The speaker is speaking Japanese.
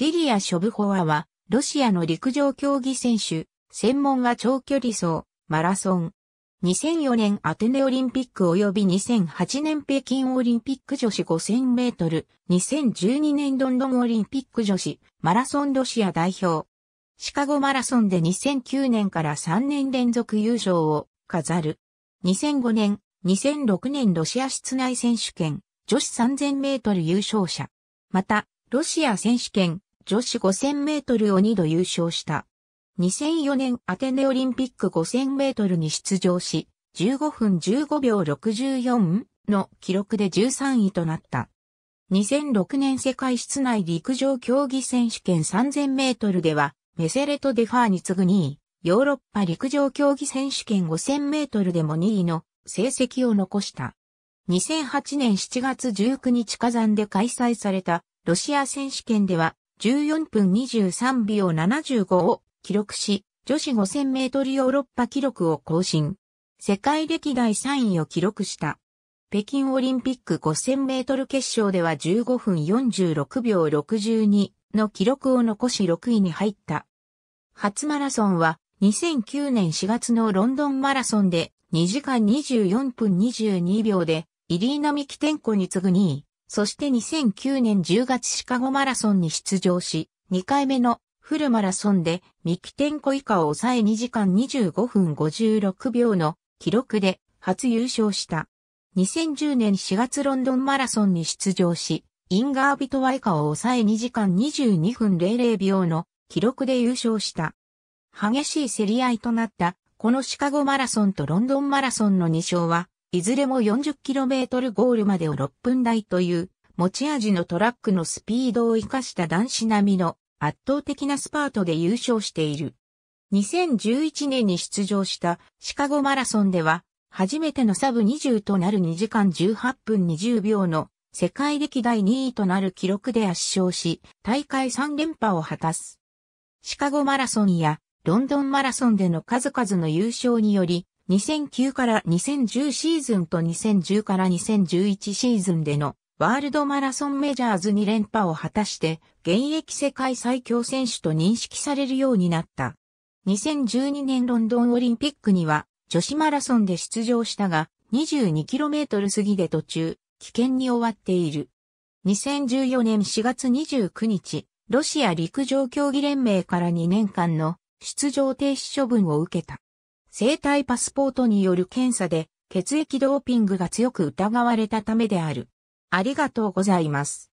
リリア・ショブホワは、ロシアの陸上競技選手、専門は長距離走、マラソン。2004年アテネオリンピック及び2008年北京オリンピック女子5000メートル、2012年ロンドンオリンピック女子、マラソンロシア代表。シカゴマラソンで2009年から3年連続優勝を飾る。2005年、2006年ロシア室内選手権、女子3000メートル優勝者。また、ロシア選手権、女子5000メートルを2度優勝した。2004年アテネオリンピック5000メートルに出場し、15分15秒64の記録で13位となった。2006年世界室内陸上競技選手権3000メートルでは、メセレト・デファーに次ぐ2位、ヨーロッパ陸上競技選手権5000メートルでも2位の成績を残した。2008年7月19日火山で開催されたロシア選手権では14分23秒75を記録し、女子5000メートルヨーロッパ記録を更新。世界歴代3位を記録した。北京オリンピック5000メートル決勝では15分46秒62の記録を残し6位に入った。初マラソンは2009年4月のロンドンマラソンで2時間24分22秒でイリーナ・ミキテンコに次ぐ2位。そして2009年10月シカゴマラソンに出場し、2回目のフルマラソンでミキテンコ以下を抑え2時間25分56秒の記録で初優勝した。2010年4月ロンドンマラソンに出場し、インガービトワ以下を抑え2時間22分00秒の記録で優勝した。激しい競り合いとなった、このシカゴマラソンとロンドンマラソンの2勝は、いずれも 40km ゴールまでを6分台という持ち味のトラックのスピードを活かした男子並みの圧倒的なスパートで優勝している。2011年に出場したシカゴマラソンでは初めてのサブ20となる2時間18分20秒の世界歴代2位となる記録で圧勝し、大会3連覇を果たす。シカゴマラソンやロンドンマラソンでの数々の優勝により、2009から2010シーズンと2010から2011シーズンでのワールドマラソンメジャーズに連覇を果たして現役世界最強選手と認識されるようになった。2012年ロンドンオリンピックには女子マラソンで出場したが 22km 過ぎで途中、危険に終わっている。2014年4月29日、ロシア陸上競技連盟から2年間の出場停止処分を受けた。生体パスポートによる検査で血液ドーピングが強く疑われたためである。ありがとうございます。